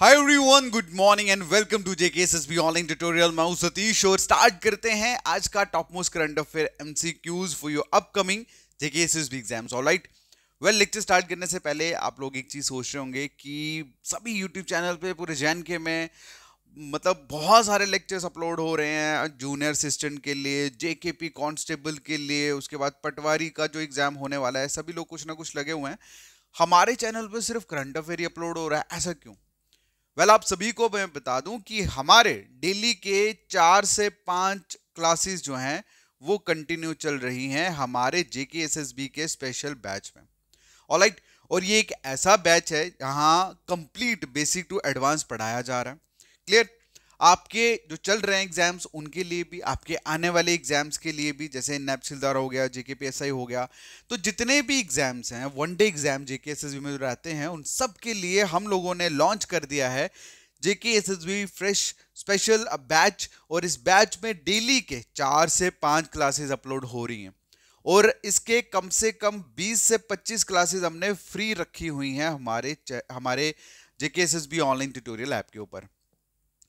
hi everyone good morning and welcome to J K S S B online tutorial मैं हूं सतीश और start करते हैं आज का top most current affair MCQs for your upcoming J K S S B exams all right well lecture start करने से पहले आप लोग एक चीज़ सोच रहे होंगे कि सभी यूट्यूब चैनल पे पूरे जैन के में मतलब बहुत सारे लेक्चर्स अपलोड हो रहे हैं जूनियर असिस्टेंट के लिए पी कांस्टेबल के लिए उसके बाद पटवारी का जो एग्ज़ाम होने वाला है सभी लोग कुछ ना कुछ लगे हुए हैं हमारे चैनल पर सिर्फ करंट अफेयर ही अपलोड हो रहा है ऐसा क्यों वेल आप सभी को मैं बता दूं कि हमारे डेली के चार से पांच क्लासेस जो हैं वो कंटिन्यू चल रही हैं हमारे जेके बी के स्पेशल बैच में और लाइक और ये एक ऐसा बैच है जहाँ कंप्लीट बेसिक टू एडवांस पढ़ाया जा रहा है क्लियर आपके जो चल रहे हैं एग्जाम्स उनके लिए भी आपके आने वाले एग्जाम्स के लिए भी जैसे नैप द्वारा हो गया जेके पी हो गया तो जितने भी एग्जाम्स हैं one day exam JK S में रहते हैं उन सब के लिए हम लोगों ने लॉन्च कर दिया है JK S S B fresh special batch और इस बैच में डेली के चार से पाँच क्लासेज अपलोड हो रही हैं और इसके कम से कम 20 से 25 क्लासेस हमने फ्री रखी हुई हैं हमारे हमारे JK S S B online tutorial app के ऊपर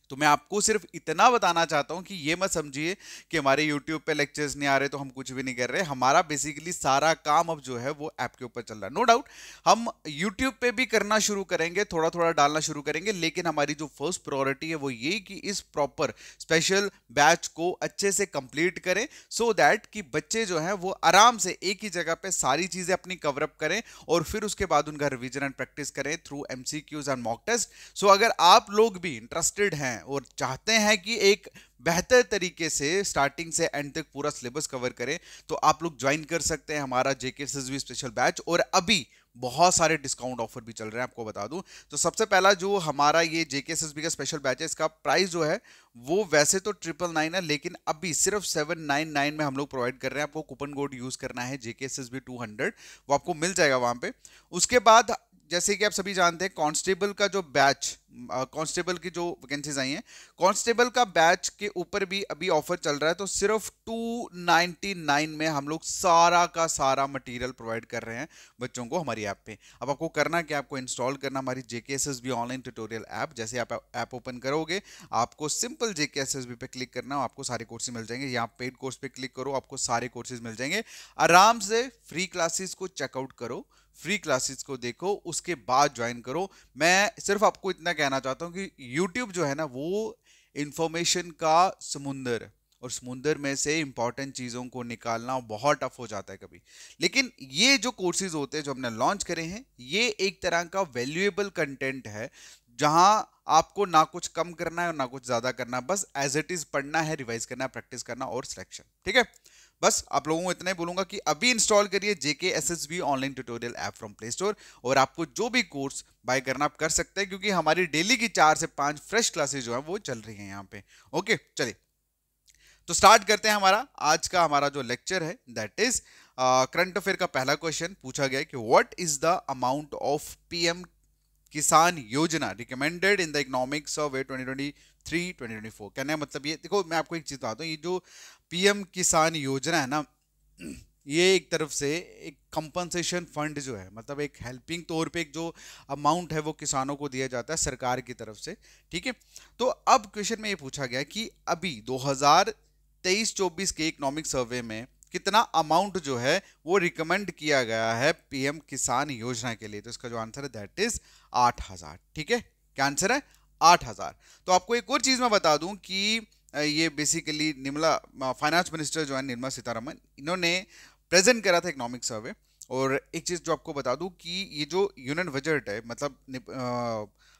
तो मैं आपको सिर्फ इतना बताना चाहता हूं कि ये मत समझिए कि हमारे यूट्यूब पे लेक्चर्स नहीं आ रहे तो हम कुछ भी नहीं कर रहे हमारा बेसिकली सारा काम अब जो है वो ऐप के ऊपर चल रहा है नो डाउट हम यूट्यूब पे भी करना शुरू करेंगे थोड़ा थोड़ा डालना शुरू करेंगे लेकिन हमारी जो फर्स्ट प्रायोरिटी है वो यही कि इस प्रॉपर स्पेशल बैच को अच्छे से कंप्लीट करें सो so दैट कि बच्चे जो हैं वो आराम से एक ही जगह पर सारी चीज़ें अपनी कवरअप करें और फिर उसके बाद उनका रिविजन एंड प्रैक्टिस करें through M and mock test so अगर आप लोग भी इंटरेस्टेड हैं हैं और चाहते हैं कि एक बेहतर तरीके से स्टार्टिंग से एंड तक पूरा सिलेबस कवर करें तो आप लोग ज्वाइन कर सकते हैं हमारा जेके सिजवी स्पेशल बैच और अभी बहुत सारे डिस्काउंट ऑफर भी चल रहे हैं आपको बता दूं तो सबसे पहला जो हमारा ये जेके एसएसबी का स्पेशल बैच है इसका प्राइस जो है वो वैसे तो ट्रिपल नाइन है लेकिन अभी सिर्फ सेवन नाइन नाइन में हम लोग प्रोवाइड कर रहे हैं आपको कूपन कोड यूज करना है जेके एस टू हंड्रेड वो आपको मिल जाएगा वहां पर उसके बाद जैसे कि आप सभी जानते हैं कॉन्स्टेबल का जो बैच कांस्टेबल की जो वैकेंसीज आई हैं कांस्टेबल का बैच के ऊपर भी अभी ऑफर चल रहा है तो सिर्फ 299 में हम लोग सारा का सारा मटेरियल प्रोवाइड कर रहे हैं बच्चों को हमारी ऐप पे अब आपको करना क्या आपको इंस्टॉल करना हमारी जेके भी ऑनलाइन ट्यूटोरियल ऐप जैसे आप ऐप ओपन करोगे आपको सिंपल जेके पे क्लिक करना आपको सारे कोर्सेज मिल जाएंगे यहाँ पेड कोर्स पे क्लिक करो आपको सारे कोर्सेज मिल जाएंगे आराम से फ्री क्लासेस को चेकआउट करो फ्री क्लासेस को देखो उसके बाद ज्वाइन करो मैं सिर्फ आपको इतना कहना चाहता हूँ कि यूट्यूब जो है ना वो इन्फॉर्मेशन का समुंदर और समुंदर में से इंपॉर्टेंट चीज़ों को निकालना बहुत टफ हो जाता है कभी लेकिन ये जो कोर्सेज होते हैं जो हमने लॉन्च करे हैं ये एक तरह का वैल्यूएबल कंटेंट है जहाँ आपको ना कुछ कम करना है और ना कुछ ज़्यादा करना बस एज इट इज़ पढ़ना है रिवाइज करना प्रैक्टिस करना और सिलेक्शन ठीक है बस आप लोगों को इतना ही बोलूंगा कि अभी इंस्टॉल करिए JK S S B online tutorial app from Play Store और आपको जो भी कोर्स बाय करना आप कर सकते हैं क्योंकि हमारी डेली की चार से पांच फ्रेश क्लासेस जो है वो चल रही है यहाँ पे ओके चलिए तो स्टार्ट करते हैं हमारा आज का हमारा जो लेक्चर है दैट इज करंट अफेयर का पहला क्वेश्चन पूछा गया कि what is the amount of P Kisan Yojana recommended in the economic twenty twenty four कहने का मतलब ये देखो मैं आपको एक चीज़ बताता हूँ ये जो पीएम किसान योजना है ना ये एक तरफ से एक कंपनसेशन फंड जो है मतलब एक हेल्पिंग तौर पे एक जो अमाउंट है वो किसानों को दिया जाता है सरकार की तरफ से ठीक है तो अब क्वेश्चन में ये पूछा गया कि अभी 2023-24 के इकोनॉमिक सर्वे में कितना अमाउंट जो है वो रिकमेंड किया गया है पीएम किसान योजना के लिए तो इसका जो आंसर है दैट इज आठ हजार ठीक है क्या आंसर है आठ हजार तो आपको एक और चीज मैं बता दूं कि ये बेसिकली निर्मला फाइनेंस मिनिस्टर जो है निर्मला सीतारमन इन्होंने प्रेजेंट करा था इकोनॉमिक सर्वे और एक चीज़ जो आपको बता दूं कि ये जो यूनियन बजट है मतलब आ,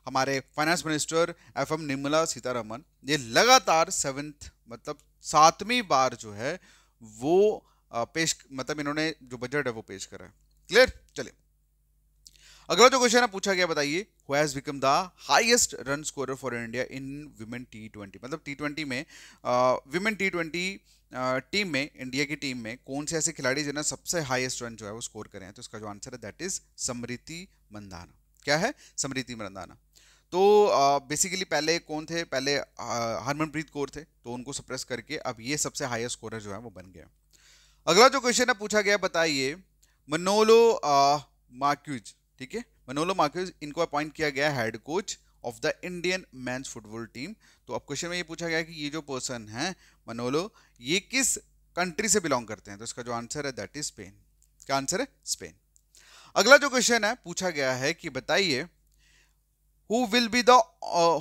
हमारे finance minister F M Nirmala Sitharaman ये लगातार सेवेंथ मतलब सातवीं बार जो है वो पेश मतलब इन्होंने जो बजट है वो पेश करा है क्लियर चलिए अगला जो क्वेश्चन है पूछा गया बताइए who has become the highest run score for India in women T twenty मतलब टी ट्वेंटी में विमेन टी ट्वेंटी टीम में इंडिया की टीम में कौन से ऐसे खिलाड़ी जिन्हें सबसे हाईएस्ट रन जो है वो स्कोर करें तो इसका जो आंसर है दैट इज समृति मंदाना क्या है समृति मंदाना तो बेसिकली uh, पहले कौन थे पहले हरमनप्रीत कौर थे तो उनको सप्रेस करके अब ये सबसे हाईएस्ट स्कोरर जो है वो बन गया अगला जो क्वेश्चन है पूछा गया बताइए मनोलो माक्यूज ठीक है मनोलो मार्केज इनको अपॉइंट किया गया head coach of the Indian men football team तो अब क्वेश्चन में ये पूछा गया कि ये जो पर्सन है मनोलो ये किस कंट्री से बिलोंग करते हैं तो इसका जो आंसर है दैट इज स्पेन क्या आंसर है स्पेन अगला जो क्वेश्चन है पूछा गया है कि बताइए who will be the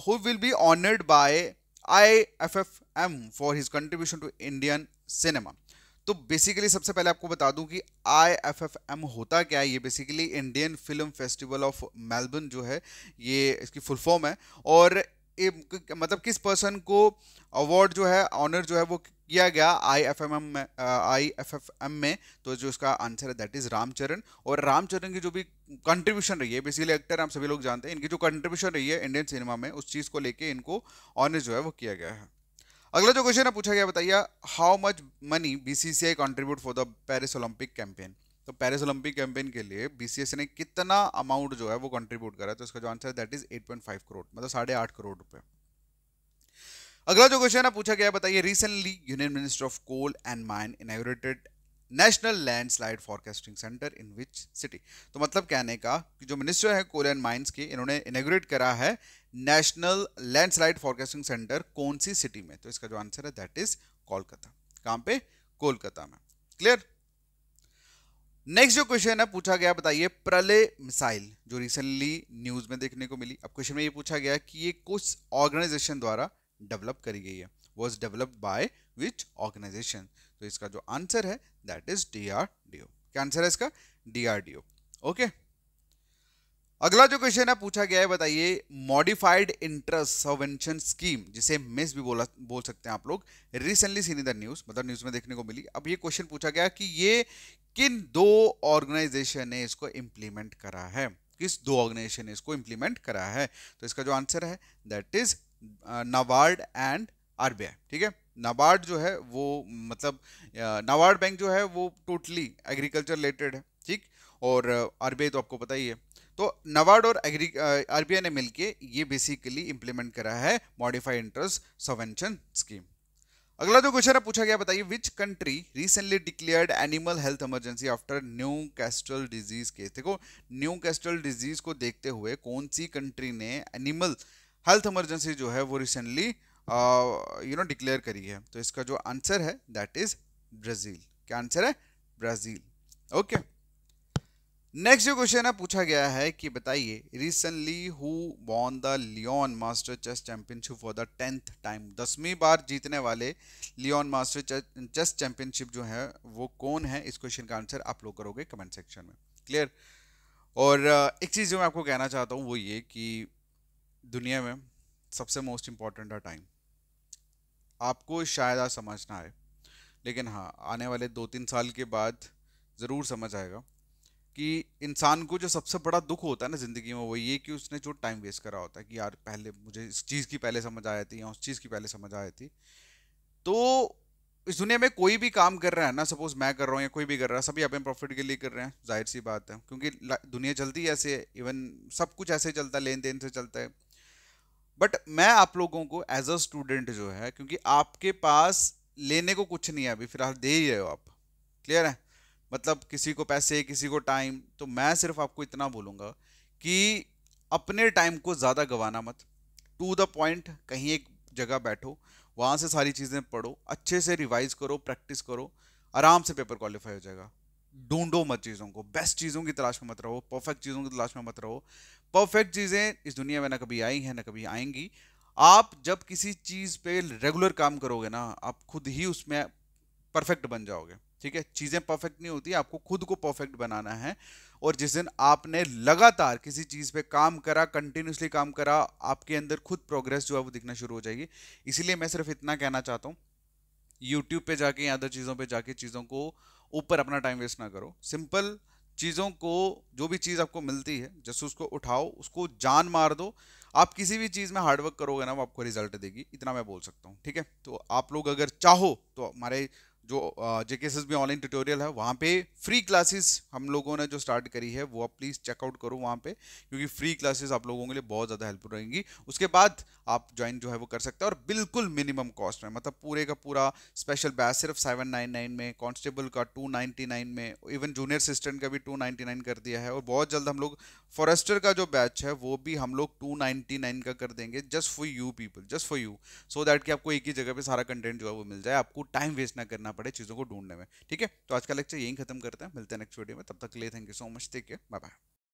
who will be honoured by I F F M for his contribution to Indian cinema तो बेसिकली सबसे पहले आपको बता दूं कि आईएफएफएम होता क्या है ये basically Indian film festival of Melbourne जो है ये इसकी फुल फॉर्म है और ए, मतलब किस पर्सन को अवार्ड जो है ऑनर जो है वो किया गया आई एफ एम एम में आई एफ एफ एम में तो जो इसका आंसर है दैट इज़ रामचरण और रामचरण की जो भी कंट्रीब्यूशन रही है बेसिकली एक्टर हम सभी लोग जानते हैं इनकी जो कंट्रीब्यूशन रही है इंडियन सिनेमा में उस चीज़ को लेके इनको ऑनर जो है वो किया गया है अगला जो क्वेश्चन है पूछा गया बताइए how much money BCCI contribute for the Paris Olympic campaign तो पेरिस ओलंपिक कैंपेन के लिए बीसीएसआई ने कितना अमाउंट जो है वो कंट्रीब्यूट करा तो इसका जो आंसर दैट इज 8.5 करोड़ मतलब साढ़े आठ करोड़ रुपए अगला जो क्वेश्चन है पूछा गया बताइए recently union minister of coal and mine inaugurated national landslide forecasting centre in which city तो मतलब कहने का कि जो मिनिस्टर है कोल एंड माइंस की इन्होंने इनग्रेट करा है नेशनल लैंडस्लाइड फॉरकास्टिंग सेंटर कौन सी सिटी में तो इसका जो आंसर है दैट इज कोलकाता कहाँ पे कोलकाता में क्लियर नेक्स्ट जो क्वेश्चन है पूछा गया बताइए प्रलय मिसाइल जो रिसेंटली न्यूज में देखने को मिली अब क्वेश्चन में ये पूछा गया कि ये कुछ ऑर्गेनाइजेशन द्वारा डेवलप करी गई है was developed by which organisation तो इसका जो आंसर है दैट इज डी क्या आंसर है इसका डी ओके अगला जो क्वेश्चन है पूछा गया है बताइए मॉडिफाइड इंटरेस्ट सबवेंशन स्कीम जिसे मिस भी बोला बोल सकते हैं आप लोग recently seen in the news मतलब न्यूज में देखने को मिली अब ये क्वेश्चन पूछा गया कि ये किन दो ऑर्गेनाइजेशन ने इसको इंप्लीमेंट करा है किस दो ऑर्गेनाइजेशन ने इसको इंप्लीमेंट करा है तो इसका जो आंसर है that is NABARD and RBI ठीक है नाबार्ड जो है वो मतलब नाबार्ड बैंक जो है वो टोटली एग्रीकल्चर रिलेटेड है ठीक और आरबीआई तो आपको पता ही है तो नवार्ड और एग्री आरबीआई ने मिलकर ये बेसिकली इंप्लीमेंट करा है मॉडिफाइड इंटरेस्ट सवेंशन स्कीम अगला जो क्वेश्चन है पूछा गया बताइए which country recently declared animal health emergency after Newcastle disease case देखो न्यू कैस्ट्रल डिजीज को देखते हुए कौन सी कंट्री ने एनिमल हेल्थ इमरजेंसी जो है वो रिसेंटली यू नो डिक्लेयर करी है तो इसका जो आंसर है दैट इज ब्राज़ील क्या आंसर है ब्राज़ील ओके नेक्स्ट जो क्वेश्चन है पूछा गया है कि बताइए recently who won the Leon master chess championship for the tenth time दसवीं बार जीतने वाले लियोन मास्टर चेस चैंपियनशिप जो है वो कौन है इस क्वेश्चन का आंसर आप लोग करोगे कमेंट सेक्शन में क्लियर और एक चीज़ जो मैं आपको कहना चाहता हूँ वो ये कि दुनिया में सबसे मोस्ट इंपॉर्टेंट है टाइम आपको शायद आज समझना आए लेकिन हाँ आने वाले दो तीन साल के बाद ज़रूर समझ आएगा कि इंसान को जो सबसे बड़ा दुख होता है ना ज़िंदगी में वो ये कि उसने जो टाइम वेस्ट करा होता है कि यार पहले मुझे इस चीज़ की पहले समझ आई थी या उस चीज़ की पहले समझ आई थी तो इस दुनिया में कोई भी काम कर रहा है ना सपोज मैं कर रहा हूँ या कोई भी कर रहा है सभी अपने प्रॉफिट के लिए कर रहे हैं जाहिर सी बात है क्योंकि दुनिया चलती है ऐसे इवन सब कुछ ऐसे चलता है लेन देन से चलता है बट मैं आप लोगों को एज अ स्टूडेंट जो है क्योंकि आपके पास लेने को कुछ नहीं है अभी फिलहाल दे ही रहे हो आप क्लियर है मतलब किसी को पैसे किसी को टाइम तो मैं सिर्फ आपको इतना बोलूँगा कि अपने टाइम को ज़्यादा गवाना मत टू द पॉइंट कहीं एक जगह बैठो वहाँ से सारी चीज़ें पढ़ो अच्छे से रिवाइज करो प्रैक्टिस करो आराम से पेपर क्वालिफाई हो जाएगा ढूंढो मत चीज़ों को बेस्ट चीज़ों की तलाश में मत रहो परफेक्ट चीज़ों की तलाश में मत रहो परफेक्ट चीज़ें इस दुनिया में ना कभी आई हैं ना कभी आएंगी आप जब किसी चीज़ पे रेगुलर काम करोगे ना आप खुद ही उसमें परफेक्ट बन जाओगे ठीक है चीज़ें परफेक्ट नहीं होती आपको खुद को परफेक्ट बनाना है और जिस दिन आपने लगातार किसी चीज़ पे काम करा कंटिन्यूसली काम करा आपके अंदर खुद प्रोग्रेस जो है वो दिखना शुरू हो जाएगी इसीलिए मैं सिर्फ इतना कहना चाहता हूँ यूट्यूब पे जाके या अदर चीज़ों पे जाके चीज़ों को ऊपर अपना टाइम वेस्ट ना करो सिंपल चीज़ों को जो भी चीज़ आपको मिलती है जैसे उसको उठाओ उसको जान मार दो आप किसी भी चीज़ में हार्डवर्क करोगे ना वो आपको रिजल्ट देगी इतना मैं बोल सकता हूँ ठीक है तो आप लोग अगर चाहो तो हमारे जो जेके एस भी ऑनलाइन ट्यूटोरियल है वहाँ पे फ्री क्लासेस हम लोगों ने जो स्टार्ट करी है वो आप प्लीज़ चेकआउट करो वहाँ पे क्योंकि फ्री क्लासेस आप लोगों के लिए बहुत ज़्यादा हेल्पफुल रहेंगी उसके बाद आप ज्वाइन जो है वो कर सकते हैं और बिल्कुल मिनिमम कॉस्ट में मतलब पूरे का पूरा स्पेशल बैच सिर्फ सेवन नाइन नाइन में कॉन्स्टेबल का टू नाइन में इवन जूनियर असिस्टेंट का भी टू नाइन कर दिया है और बहुत जल्द हम लोग फॉरेस्टर का जो बैच है वो भी हम लोग टू नाइन का कर देंगे just for you people just for you so that कि आपको एक ही जगह पर सारा कंटेंट जो है वो मिल जाए आपको टाइम वेस्ट ना करना पड़े चीज़ों को ढूंढने में ठीक है तो आज का लेक्चर यहीं खत्म करते हैं मिलते हैं नेक्स्ट वीडियो में तब तक के लिए thank you so much take care bye bye